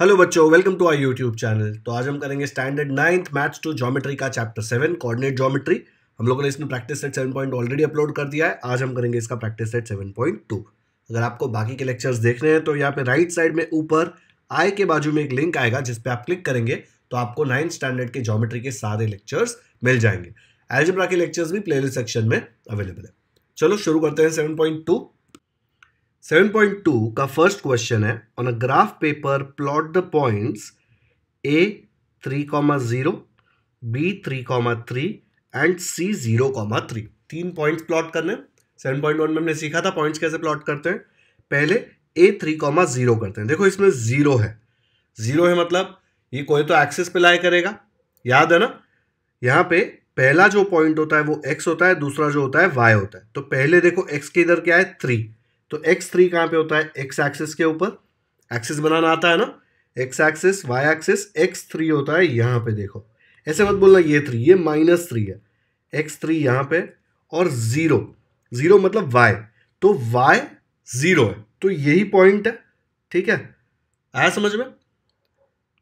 Hello बच्चों welcome to I YouTube channel तो आज हम करेंगे standard ninth maths two geometry का चैप्टर सेवन कोऑर्डिनेट ज्योमेट्री हम लोगों ने इसमें practice set seven point already upload कर दिया है आज हम करेंगे इसका practice set seven point two अगर आपको बाकी के लेक्चर्स देखने हैं तो यहाँ पे राइट साइड में ऊपर आई के बाजू में एक लिंक आएगा जिसपे आप क्लिक करेंगे तो आपको नाइन्थ स्टैंडर्ड के ज्योमेट्री के सारे लेक्चर्स मिल जाएंगे एल्जिब्रा के लेक्चर्स भी प्ले सेक्शन में अवेलेबल है चलो शुरू करते हैं सेवन पॉइंट टू 7.2 का फर्स्ट क्वेश्चन है on a graph paper plot the points A three comma zero B three comma three and C zero comma three तीन पॉइंट्स प्लॉट करने सेवन पॉइंट वन में हमने सीखा था पॉइंट्स कैसे plot करते हैं पहले ए थ्री कॉमा ज़ीरो करते हैं देखो इसमें ज़ीरो है ज़ीरो है मतलब ये कोई तो एक्सेस पे लाए करेगा याद है ना यहाँ पे पहला जो पॉइंट होता है वो एक्स होता है दूसरा जो होता है वाई होता है तो पहले देखो एक्स के इधर क्या है थ्री तो एक्स थ्री कहाँ पे होता है एक्स एक्सिस के ऊपर एक्सिस बनाना आता है ना X axis Y axis X three होता है यहाँ पे देखो ऐसे मत बोलना ये थ्री ये माइनस थ्री है एक्स थ्री यहाँ पे और ज़ीरो ज़ीरो मतलब वाई तो वाई ज़ीरो है तो यही पॉइंट है ठीक है आया समझ में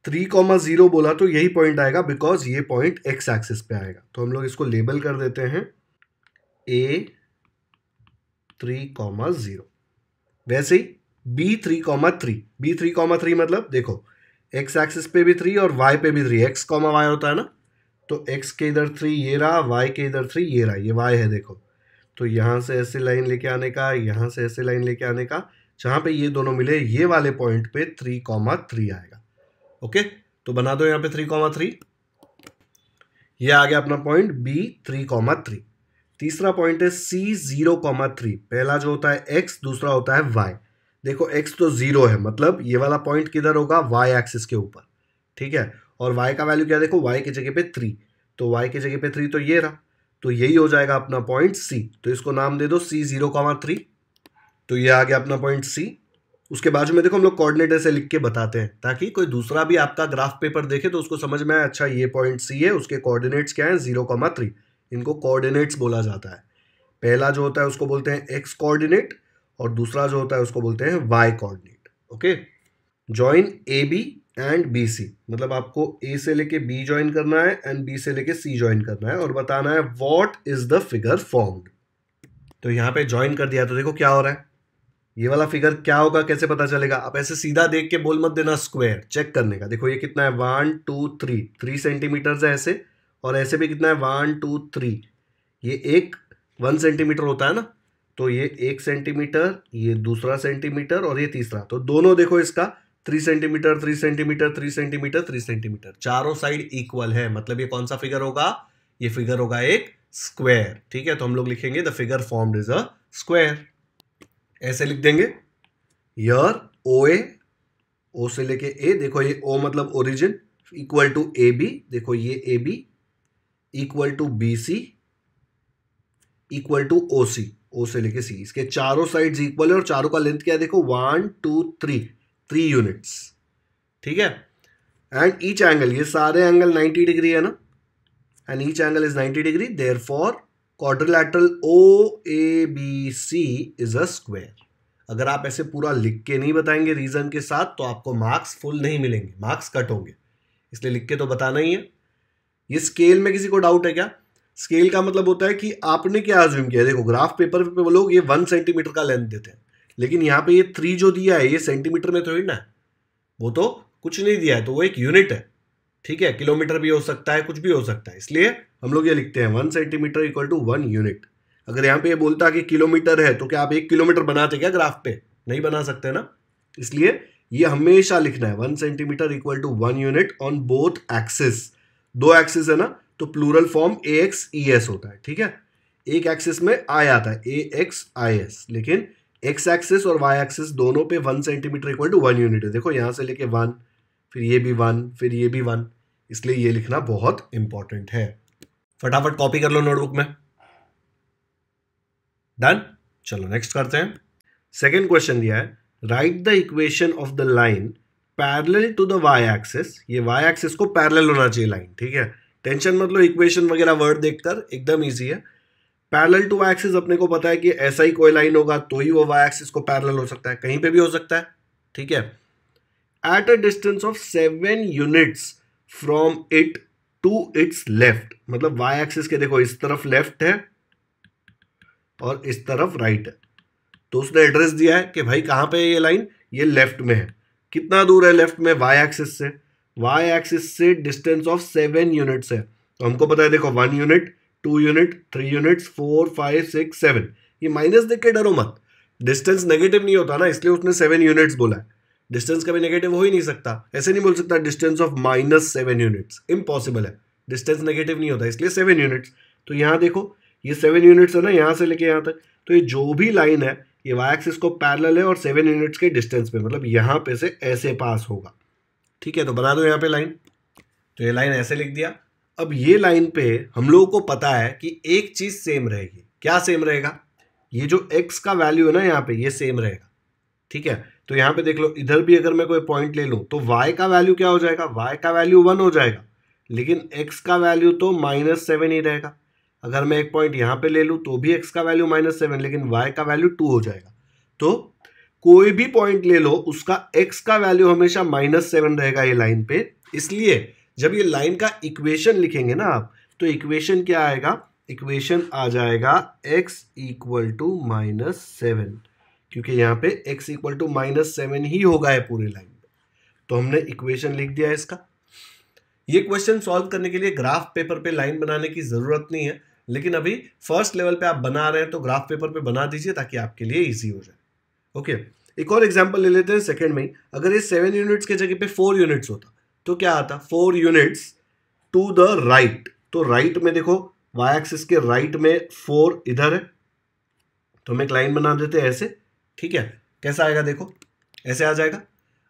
थ्री कॉमा ज़ीरो बोला तो यही पॉइंट आएगा बिकॉज ये पॉइंट एक्स एक्सिस पे आएगा तो हम लोग इसको लेबल कर देते हैं ए थ्री कॉमा ज़ीरो वैसे ही B three comma three B three comma three मतलब देखो एक्स एक्सिस पे भी थ्री और वाई पे भी थ्री एक्स कॉमा वाई होता है ना तो एक्स के इधर थ्री ये रहा वाई के इधर थ्री ये रहा ये वाई है देखो तो यहाँ से ऐसे लाइन लेके आने का यहाँ से ऐसे लाइन लेके आने का जहाँ पे ये दोनों मिले ये वाले पॉइंट पे थ्री कॉमा थ्री आएगा ओके तो बना दो यहाँ पे थ्री कॉमा थ्री ये आ गया अपना point B three comma three तीसरा पॉइंट है सी जीरो कॉमा थ्री पहला जो होता है एक्स दूसरा होता है वाई देखो एक्स तो जीरो है मतलब ये वाला पॉइंट किधर होगा वाई एक्सिस के ऊपर ठीक है और वाई का वैल्यू क्या देखो वाई की जगह पे थ्री तो वाई की जगह पे थ्री तो ये रहा तो यही हो जाएगा अपना पॉइंट सी तो इसको नाम दे दो सी जीरो कॉमा थ्री तो ये आ गया अपना पॉइंट सी उसके बाजू में देखो हम लोग कोऑर्डिनेट ऐसे लिख के बताते हैं ताकि कोई दूसरा भी आपका ग्राफ पेपर देखे तो उसको समझ में आए अच्छा ये पॉइंट सी है उसके कोऑर्डिनेट्स क्या हैं जीरो कॉमा थ्री इनको कोऑर्डिनेट्स बोला जाता है पहला जो होता है उसको बोलते हैं एक्स कोऑर्डिनेट और दूसरा जो होता है उसको बोलते हैं Y coordinate okay join A B and B C मतलब आपको ए से लेके बी ज्वाइन करना है एंड बी से लेके सी ज्वाइन करना है और बताना है what is the figure formed तो यहाँ पे ज्वाइन कर दिया तो देखो क्या हो रहा है ये वाला फिगर क्या होगा कैसे पता चलेगा आप ऐसे सीधा देख के बोल मत देना स्क्वायर चेक करने का देखो ये कितना है one two three three centimetre है ऐसे और ऐसे भी कितना है वन टू थ्री ये एक वन सेंटीमीटर होता है ना तो ये एक सेंटीमीटर ये दूसरा सेंटीमीटर और ये तीसरा तो दोनों देखो इसका three centimetre three centimetre three centimetre three centimetre चारों साइड इक्वल है मतलब ये कौन सा फिगर होगा ये फिगर होगा एक स्क्वायर ठीक है तो हम लोग लिखेंगे the figure form is a square ऐसे लिख देंगे यर ओ ए ओ से लेके ए देखो ये ओ मतलब origin equal to A B देखो ये A B equal to B C equal to O C O से लेके सी इसके चारों साइड्स इक्वल है और चारों का लेंथ क्या है देखो one two three three units ठीक है एंड ईच एंगल ये सारे एंगल 90 डिग्री है ना and each angle is 90 degree therefore quadrilateral O A B C is a square अगर आप ऐसे पूरा लिख के नहीं बताएंगे रीजन के साथ तो आपको मार्क्स फुल नहीं मिलेंगे मार्क्स कट होंगे इसलिए लिख के तो बताना ही है ये स्केल में किसी को डाउट है क्या स्केल का मतलब होता है कि आपने क्या ज्यूम किया देखो ग्राफ पेपर पे वो लोग ये वन सेंटीमीटर का लेंथ देते हैं लेकिन यहाँ पे ये थ्री जो दिया है ये सेंटीमीटर में थोड़ी तो ना वो तो कुछ नहीं दिया है तो वो एक यूनिट है ठीक है किलोमीटर भी हो सकता है कुछ भी हो सकता है इसलिए हम लोग ये लिखते हैं one centimetre equal to one unit अगर यहाँ पे ये बोलता कि किलोमीटर है तो क्या आप एक किलोमीटर बनाते क्या ग्राफ पे नहीं बना सकते ना इसलिए ये हमेशा लिखना है one centimetre equal to one unit on both axis दो एक्सिस है ना तो plural form A X E S होता है ठीक है एक एक्सिस में आई आता है ए एक्स आई एस लेकिन एक्स एक्सिस और वाई एक्सिस दोनों पे one centimetre equal to one unit है देखो यहां से लेके वन फिर ये भी वन फिर ये भी वन इसलिए ये लिखना बहुत इंपॉर्टेंट है फटाफट कॉपी कर लो नोटबुक में डन चलो नेक्स्ट करते हैं सेकेंड क्वेश्चन दिया है right the equation of the line parallel to the Y axis ये वाई एक्सिस को पैरेलल होना चाहिए लाइन ठीक है टेंशन मतलब इक्वेशन वगैरह वर्ड देखकर एकदम ईजी है पैरेलल टू वाई एक्सिस अपने को पता है कि ऐसा ही कोई लाइन होगा तो ही वो वाई एक्सिस को पैरेलल हो सकता है कहीं पे भी हो सकता है ठीक है at a distance of seven units from it to its left मतलब वाई एक्सिस के देखो इस तरफ लेफ्ट है और इस तरफ राइट right है तो उसने एड्रेस दिया है कि भाई कहां पे है ये लाइन ये लेफ्ट में है कितना दूर है लेफ्ट में वाई एक्सिस से वाई एक्सिस से डिस्टेंस ऑफ सेवन यूनिट्स है तो हमको पता है देखो one unit two unit three units four five six seven ये माइनस देख के डरो मत डिस्टेंस नेगेटिव नहीं होता ना इसलिए उसने सेवन यूनिट्स बोला है डिस्टेंस कभी नेगेटिव हो ही नहीं सकता ऐसे नहीं बोल सकता distance of minus seven units impossible है डिस्टेंस नेगेटिव नहीं होता इसलिए सेवन यूनिट्स तो यहाँ देखो ये सेवन यूनिट्स है ना यहाँ से लेके यहाँ तक तो ये जो भी लाइन है ये वाई एक्सिस को पैरल है और सेवन यूनिट्स के डिस्टेंस पे मतलब यहाँ पे से ऐसे पास होगा ठीक है तो बना दो यहाँ पे लाइन तो ये लाइन ऐसे लिख दिया अब ये लाइन पे हम लोगों को पता है कि एक चीज़ सेम रहेगी क्या सेम रहेगा ये जो एक्स का वैल्यू है ना यहाँ पे ये सेम रहेगा ठीक है तो यहाँ पे देख लो इधर भी अगर मैं कोई पॉइंट ले लूँ तो वाई का वैल्यू क्या हो जाएगा वाई का वैल्यू वन हो जाएगा लेकिन एक्स का वैल्यू तो माइनस सेवन ही रहेगा अगर मैं एक पॉइंट यहाँ पे ले लूँ तो भी एक्स का वैल्यू माइनस सेवन लेकिन वाई का वैल्यू टू हो जाएगा तो कोई भी पॉइंट ले लो उसका एक्स का वैल्यू हमेशा माइनस सेवन रहेगा ये लाइन पे इसलिए जब ये लाइन का इक्वेशन लिखेंगे ना आप तो इक्वेशन क्या आएगा इक्वेशन आ जाएगा X equal to minus seven क्योंकि यहाँ पे X equal to minus seven ही होगा है पूरी लाइन पे तो हमने इक्वेशन लिख दिया इसका ये क्वेश्चन सॉल्व करने के लिए ग्राफ पेपर पे लाइन बनाने की ज़रूरत नहीं है लेकिन अभी फर्स्ट लेवल पे आप बना रहे हैं तो ग्राफ पेपर पे बना दीजिए ताकि आपके लिए इजी हो जाए ओके okay. एक और एग्जाम्पल ले लेते हैं सेकंड में अगर ये सेवन यूनिट्स के जगह पे फोर यूनिट्स होता तो क्या आता four units to the right तो राइट right में देखो वाई एक्सिस के राइट right में फोर इधर है तो हम एक लाइन बना देते हैं ऐसे ठीक है कैसा आएगा देखो ऐसे आ जाएगा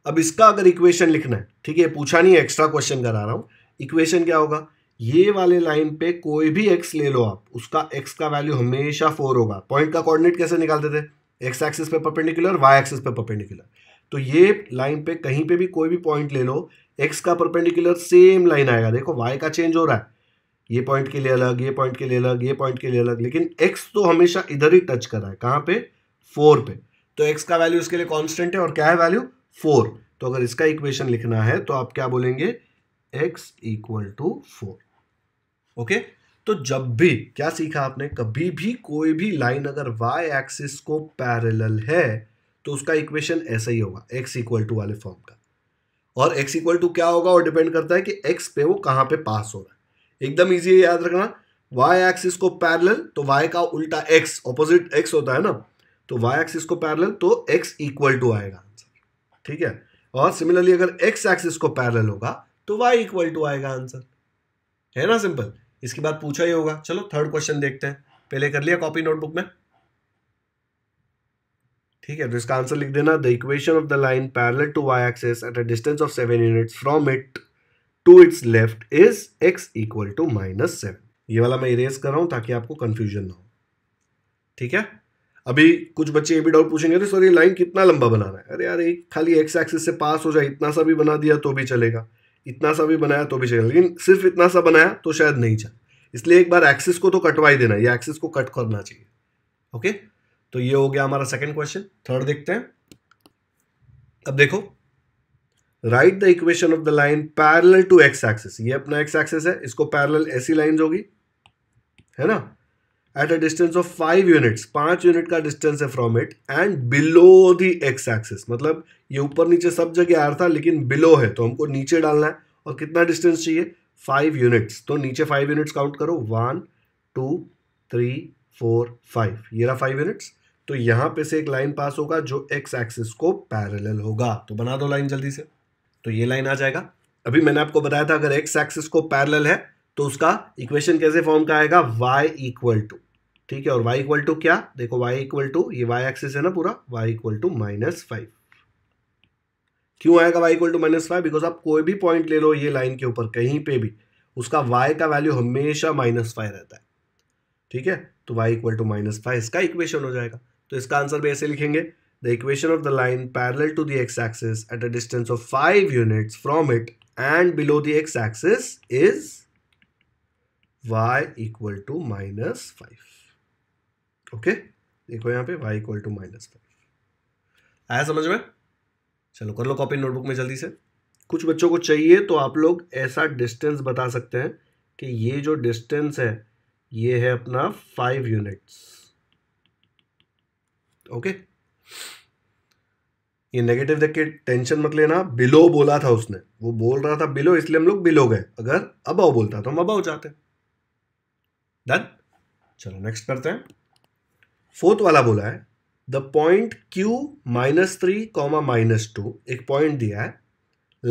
अब इसका अगर इक्वेशन लिखना है ठीक है पूछा नहीं है एक्स्ट्रा क्वेश्चन करा रहा हूँ इक्वेशन क्या होगा ये वाले लाइन पे कोई भी एक्स ले लो आप उसका एक्स का वैल्यू हमेशा फोर होगा पॉइंट का कोऑर्डिनेट कैसे निकालते थे एक्स एक्सिस पे परपेंडिकुलर वाई एक्सिस पे परपेंडिकुलर तो ये लाइन पे कहीं पे भी कोई भी पॉइंट ले लो एक्स का परपेंडिकुलर सेम लाइन आएगा देखो वाई का चेंज हो रहा है ये पॉइंट के लिए अलग ये पॉइंट के लिए अलग ये पॉइंट के लिए अलग लेकिन एक्स तो हमेशा इधर ही टच कर रहा है कहाँ पे फोर पे तो एक्स का वैल्यू इसके लिए कॉन्स्टेंट है और क्या है वैल्यू फोर तो अगर इसका इक्वेशन लिखना है तो आप क्या बोलेंगे X equal to four okay तो जब भी क्या सीखा आपने कभी भी कोई भी लाइन अगर वाई एक्सिस को पैरेलल है तो उसका इक्वेशन ऐसा ही होगा एक्स इक्वल टू वाले फॉर्म का और एक्स इक्वल टू क्या होगा और डिपेंड करता है कि एक्स पे वो कहां पे पास हो रहा है एकदम ईजी है याद रखना वाई एक्सिस को पैरेलल तो वाई का उल्टा एक्स ऑपोजिट एक्स होता है ना तो वाई एक्सिस को पैरेलल तो एक्स इक्वल टू आएगा आंसर ठीक है और सिमिलरली अगर एक्स एक्सिस को पैरेलल होगा तो वाई इक्वल टू आएगा आंसर है ना सिंपल इसके बाद पूछा ही होगा चलो थर्ड क्वेश्चन देखते हैं पहले कर लिया कॉपी नोटबुक में ठीक है तो इसका आंसर लिख देना the equation of the line parallel to Y axes at a distance of seven units from it to its left is X equal to minus seven ये वाला मैं इरेज कर रहा हूं ताकि आपको कंफ्यूजन ना हो ठीक है अभी कुछ बच्चे ये भी डाउट पूछेंगे अरे सर ये लाइन कितना लंबा बना रहा है अरे यार एक खाली एक्स एक्सिस से पास हो जाए इतना सा भी बना दिया तो भी चलेगा इतना सा भी बनाया तो भी चलेगा लेकिन सिर्फ इतना सा बनाया तो शायद नहीं चल इसलिए एक बार एक्सिस को तो कटवा ही देना ये एक्सिस को कट करना चाहिए ओके तो ये हो गया हमारा सेकेंड क्वेश्चन थर्ड देखते हैं अब देखो right the equation of the line parallel to X axis ये अपना एक्स एक्सिस है इसको पैरल ऐसी लाइन होगी है ना at a distance of five units पांच यूनिट का डिस्टेंस है from it and below the X axis मतलब ये ऊपर नीचे सब जगह आ रहा था लेकिन बिलो है तो हमको नीचे डालना है और कितना डिस्टेंस चाहिए फाइव यूनिट्स तो नीचे फाइव यूनिट्स काउंट करो one two three four five ये रहा फाइव यूनिट्स तो यहाँ पे से एक लाइन पास होगा जो एक्स एक्सिस को पैरेलल होगा तो बना दो लाइन जल्दी से तो ये लाइन आ जाएगा अभी मैंने आपको बताया था अगर एक्स एक्सिस को पैरेलल है तो उसका इक्वेशन कैसे फॉर्म का आएगा वाई इक्वल टू ठीक है और वाई इक्वल टू क्या देखो वाई इक्वल टू ये वाई एक्सिस है ना पूरा Y equal to minus five क्यों आएगा Y equal to minus five because आप कोई भी पॉइंट ले लो ये लाइन के ऊपर कहीं पे भी उसका वाई का वैल्यू हमेशा माइनस फाइव रहता है ठीक है तो Y equal to minus five इसका इक्वेशन हो जाएगा तो इसका आंसर भी ऐसे लिखेंगे the equation of the line parallel to the X axis at a distance of five units from it and below the X axis is y equal to minus five okay देखो यहाँ पे y equal to minus five आया समझ में चलो कर लो copy notebook में जल्दी से कुछ बच्चों को चाहिए तो आप लोग ऐसा डिस्टेंस बता सकते हैं कि ये जो डिस्टेंस है ये है अपना फाइव यूनिट्स ओके ये नेगेटिव देख के टेंशन मत लेना बिलो बोला था उसने वो बोल रहा था बिलो इसलिए हम लोग बिलो गए अगर अबाव बोलता तो हम अबाव जाते हैं डन चलो नेक्स्ट करते हैं फोर्थ वाला बोला है the point Q minus three comma minus two एक पॉइंट दिया है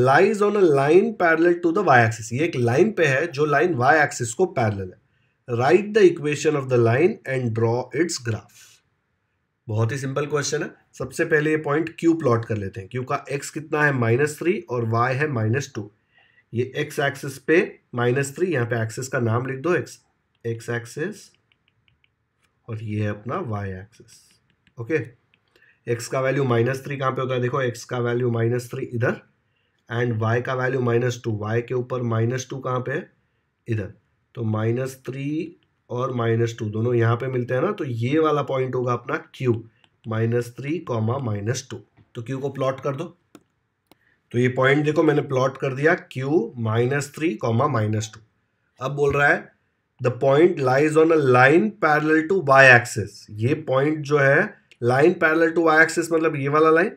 lies on a line parallel to the Y axis ये एक लाइन पे है जो लाइन वाई एक्सिस को पैरल है right the equation of the line and draw its graph बहुत ही सिंपल क्वेश्चन है सबसे पहले ये पॉइंट क्यू प्लॉट कर लेते हैं क्यू का एक्स कितना है माइनस थ्री और वाई है माइनस टू ये एक्स एक्सिस पे माइनस थ्री यहाँ पे एक्सिस का नाम लिख दो एक्स एक्स एक्सिस और ये है अपना वाई एक्सिस ओके एक्स का वैल्यू माइनस थ्री कहाँ पे होता है देखो एक्स का वैल्यू माइनस थ्री इधर एंड वाई का वैल्यू माइनस टू वाई के ऊपर माइनस टू कहाँ पे है इधर तो माइनस थ्री और माइनस टू दोनों यहाँ पे मिलते हैं ना तो ये वाला पॉइंट होगा अपना Q minus three comma minus two तो क्यू को प्लॉट कर दो तो ये पॉइंट देखो मैंने प्लॉट कर दिया Q minus three comma minus two अब बोल रहा है the point lies on a line parallel to Y axis ये पॉइंट जो है line parallel to Y axis मतलब ये वाला लाइन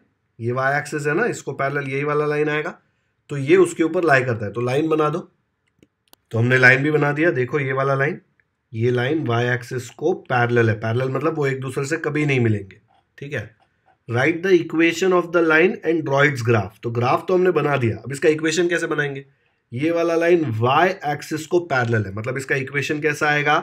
ये वाई एक्सिस है ना इसको पैरल यही वाला लाइन आएगा तो ये उसके ऊपर लाई करता है तो लाइन बना दो तो हमने लाइन भी बना दिया देखो ये वाला लाइन ये लाइन वाई एक्सिस को पैरल है पैरल मतलब वो एक दूसरे से कभी नहीं मिलेंगे ठीक है right the equation of the line and draw its graph तो ग्राफ तो हमने बना दिया अब इसका इक्वेशन कैसे बनाएंगे ये वाला लाइन y एक्सिस को पैरेलल है मतलब इसका इक्वेशन कैसा आएगा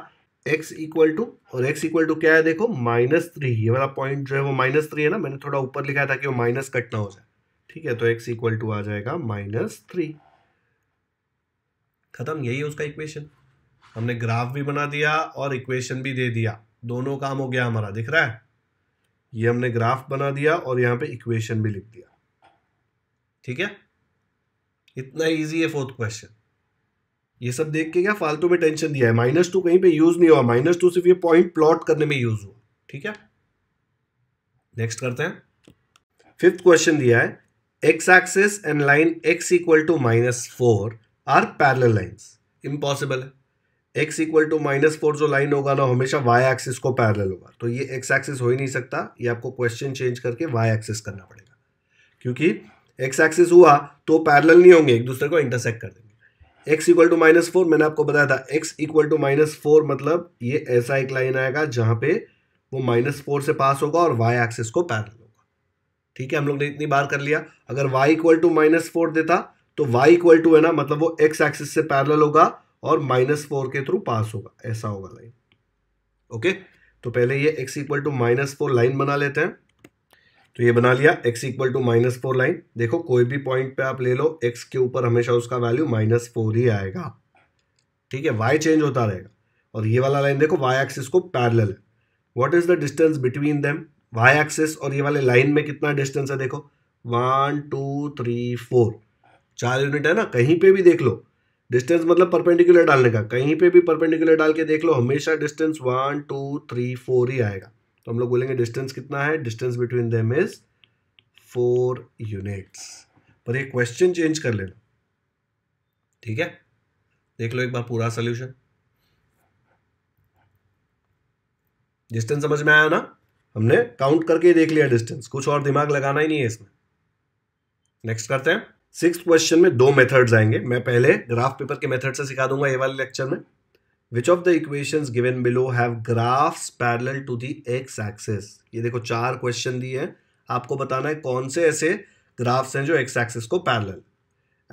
x इक्वल टू और x इक्वल टू क्या है देखो माइनस थ्री ये वाला पॉइंट जो है वो माइनस थ्री है ना मैंने थोड़ा ऊपर लिखा था कि वो माइनस कट ना हो जाए ठीक है तो x इक्वल टू आ जाएगा माइनस थ्री खत्म यही है उसका इक्वेशन हमने ग्राफ भी बना दिया और इक्वेशन भी दे दिया दोनों काम हो गया हमारा दिख रहा है ये हमने ग्राफ बना दिया और यहाँ पे इक्वेशन भी लिख दिया ठीक है इतना ईजी है फोर्थ क्वेश्चन ये सब देख के क्या फालतू में टेंशन दिया है माइनस टू कहीं पे यूज नहीं हुआ माइनस टू सिर्फ ये पॉइंट प्लॉट करने में यूज हुआ ठीक है नेक्स्ट करते हैं फिफ्थ क्वेश्चन दिया है X axis and line X equal to minus four are parallel lines impossible है X equal to minus four जो लाइन होगा ना हमेशा वाई एक्सिस को पैरल होगा तो ये एक्स एक्सिस हो ही नहीं सकता ये आपको क्वेश्चन चेंज करके वाई एक्सिस करना पड़ेगा क्योंकि एक्स एक्सिस हुआ तो पैरल नहीं होंगे एक दूसरे को इंटरसेक्ट कर देंगे X equal to minus four मैंने आपको बताया था X equal to minus four मतलब ये ऐसा एक लाइन आएगा जहां पे वो माइनस फोर से पास होगा और वाई एक्सिस को पैरल होगा ठीक है हम लोग ने इतनी बार कर लिया अगर Y equal to minus four देता तो वाई इक्वल टू है ना मतलब वो एक्स एक्सिस से पैरल होगा और माइनस फोर के थ्रू पास होगा ऐसा होगा लाइन ओके तो पहले ये X equal to minus four line बना लेते हैं तो ये बना लिया x equal to minus four line देखो कोई भी पॉइंट पे आप ले लो x के ऊपर हमेशा उसका वैल्यू माइनस फोर ही आएगा ठीक है y चेंज होता रहेगा और ये वाला लाइन देखो y एक्सिस को पैरल है what is the distance between them y axis और ये वाले लाइन में कितना डिस्टेंस है देखो वन टू थ्री फोर चार यूनिट है ना कहीं पे भी देख लो डिस्टेंस मतलब परपेंडिकुलर डालने का कहीं पे भी परपेंडिकुलर डाल के देख लो हमेशा distance one two three four ही आएगा तो हम लोग बोलेंगे डिस्टेंस कितना है distance between them is four units पर ये क्वेश्चन चेंज कर लेना ठीक है देख लो एक बार पूरा सोल्यूशन डिस्टेंस समझ में आया ना हमने काउंट करके ही देख लिया डिस्टेंस कुछ और दिमाग लगाना ही नहीं है इसमें नेक्स्ट करते हैं सिक्स क्वेश्चन में दो मेथड्स आएंगे मैं पहले ग्राफ पेपर के मेथड से सिखा दूंगा ये वाले लेक्चर में which of the equation given below have graphs parallel to the X axes ये देखो चार क्वेश्चन दिए हैं आपको बताना है कौन से ऐसे ग्राफ्स हैं जो एक्स एक्सेस को parallel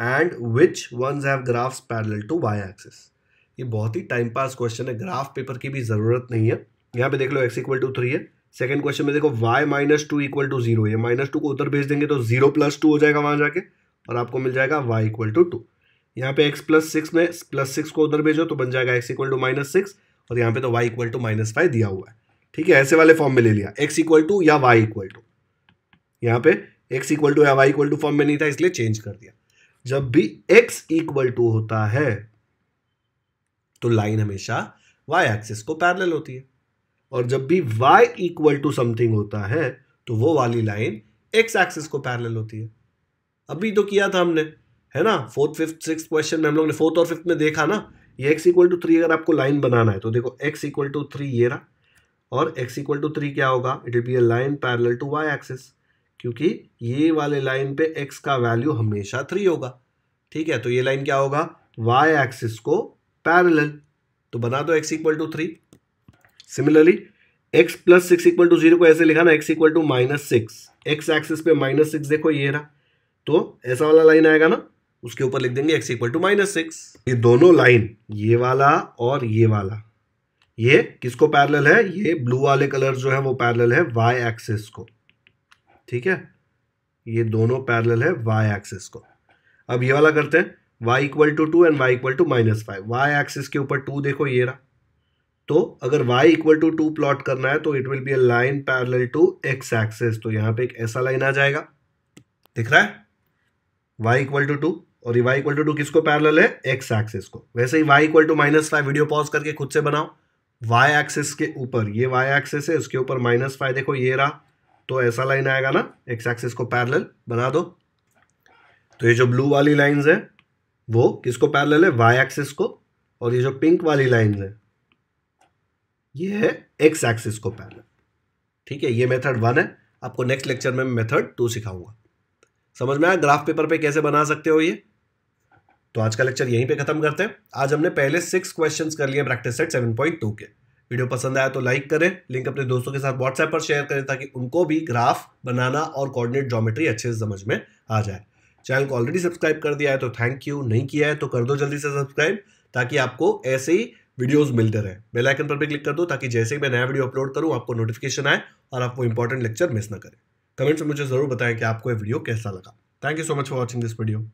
and which ones have graphs parallel to Y axes ये बहुत ही टाइम पास क्वेश्चन है ग्राफ पेपर की भी ज़रूरत नहीं है यहाँ पे देख लो एक्स इक्वल टू थ्री है सेकेंड क्वेश्चन में देखो Y minus two equal to zero minus two को उधर भेज देंगे तो जीरो प्लस टू हो जाएगा वहां जाके और आपको मिल जाएगा वाई इक्वल टू टू यहाँ पे x प्लस सिक्स में प्लस सिक्स को उधर भेजो तो बन जाएगा x equal to minus six और यहाँ पे तो y equal to minus five दिया हुआ है ठीक है ऐसे वाले फॉर्म में ले लिया x इक्वल टू या y इक्वल टू यहाँ पे x इक्वल टू या y इक्वल टू फॉर्म में नहीं था इसलिए चेंज कर दिया जब भी x इक्वल टू होता है तो लाइन हमेशा y एक्सिस को पैरेलल होती है और जब भी y इक्वल टू समथिंग होता है तो वो वाली लाइन x एक्सिस को पैरेलल होती है अभी तो किया था हमने है ना फोर्थ फिफ्थ सिक्स क्वेश्चन में हम लोग ने फोर्थ और फिफ्थ में देखा ना ये एक्स इक्वल टू थ्री अगर आपको लाइन बनाना है तो देखो एक्स इक्वल टू थ्री ये रहा और एक्स इक्वल टू थ्री क्या होगा it will be a line parallel to Y axis क्योंकि ये वाले लाइन पे एक्स का वैल्यू हमेशा थ्री होगा ठीक है तो ये लाइन क्या होगा वाई एक्सिस को पैरेलल तो बना दो X equal to three similarly X plus six equal to zero को ऐसे लिखा ना X equal to minus six X axis पे माइनस सिक्स देखो ये रहा तो ऐसा वाला लाइन आएगा ना उसके ऊपर लिख देंगे X equal to minus six ये दोनों लाइन ये वाला और ये वाला ये किसको पैरेलल है ये ब्लू वाले कलर जो है वो पैरेलल है वाई एक्सिस को ठीक है ये दोनों पैरेलल है वाई एक्सिस को अब ये वाला करते हैं Y equal to two and Y equal to minus five Y axis के ऊपर टू देखो ये रहा तो अगर y equal to two plot करना है तो it will be a line parallel to x axis तो यहां पे एक ऐसा लाइन आ जाएगा दिख रहा है y इक्वल टू टू और ये y इक्वल टू टू किसको पैरेलल है एक्स एक्सिस को वैसे ही y equal to minus five video pause करके खुद से बनाओ y एक्सिस के ऊपर ये y एक्सिस है उसके ऊपर माइनस फाइव देखो ये रहा तो ऐसा लाइन आएगा ना x एक्सिस को पैरेलल बना दो तो ये जो ब्लू वाली लाइंस है वो किसको पैरेलल है y एक्सिस को और ये जो पिंक वाली लाइन है ये है x एक्सिस को पैरल ठीक है ये मेथड वन है आपको नेक्स्ट लेक्चर में मेथड टू सिखाऊंगा समझ में आया ग्राफ पेपर पे कैसे बना सकते हो ये तो आज का लेक्चर यहीं पे खत्म करते हैं आज हमने पहले सिक्स क्वेश्चन कर लिए practice set seven point two के वीडियो पसंद आया तो लाइक करें लिंक अपने दोस्तों के साथ व्हाट्सएप पर शेयर करें ताकि उनको भी ग्राफ बनाना और कोऑर्डिनेट ज्योमेट्री अच्छे से समझ में आ जाए चैनल को ऑलरेडी सब्सक्राइब कर दिया है तो थैंक यू नहीं किया है तो कर दो जल्दी से सब्सक्राइब ताकि आपको ऐसे ही वीडियोज मिलते रहे बेल आइकन पर भी क्लिक कर दो ताकि जैसे ही मैं नया वीडियो अपलोड करूं आपको नोटिफिकेशन आए और आप वो इंपॉर्टेंट लेक्चर मिस ना करें कमेंट्स में मुझे ज़रूर बताएं कि आपको ये वीडियो कैसा लगा thank you so much for watching this video